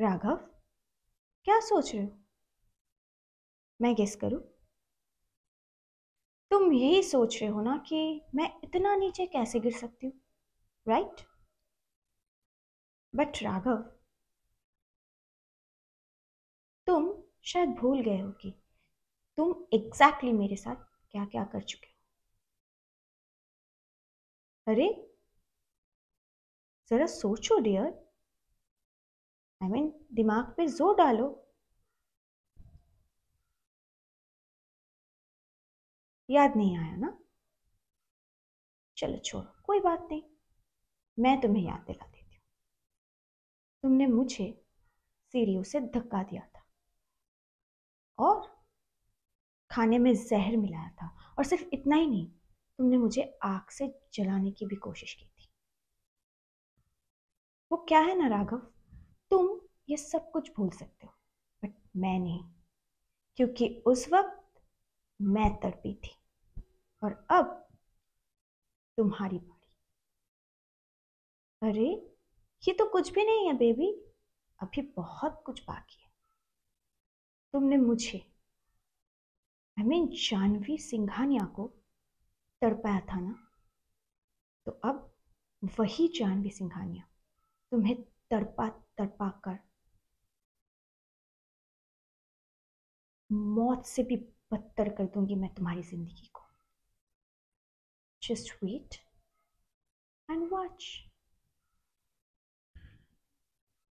राघव क्या सोच रहे हो मैं गेस करूं तुम यही सोच रहे हो ना कि मैं इतना नीचे कैसे गिर सकती हूं राइट बट राघव तुम शायद भूल गए हो कि तुम एग्जैक्टली exactly मेरे साथ क्या क्या कर चुके हो अरे जरा सोचो dear I I mean mean, दिमाग पे जोर डालो याद नहीं आया ना चलो छोड़ो कोई बात नहीं मैं तुम्हें याद दिला देती हूँ तुमने मुझे सीढ़ियों से धक्का दिया था और खाने में जहर मिलाया था और सिर्फ इतना ही नहीं तुमने मुझे आग से जलाने की भी कोशिश की थी वो क्या है ना राघव ये सब कुछ भूल सकते हो बट मैं नहीं क्योंकि उस वक्त मैं तड़पी थी और अब तुम्हारी बारी अरे ये तो कुछ भी नहीं है बेबी अभी बहुत कुछ बाकी है तुमने मुझे आई मीन जानवी सिंघानिया को तड़पाया था ना तो अब वही जानवी सिंघानिया तुम्हें तड़पा तड़पा कर मौत से भी बदतर कर दूंगी मैं तुम्हारी जिंदगी को जस्ट वेट एंड वॉच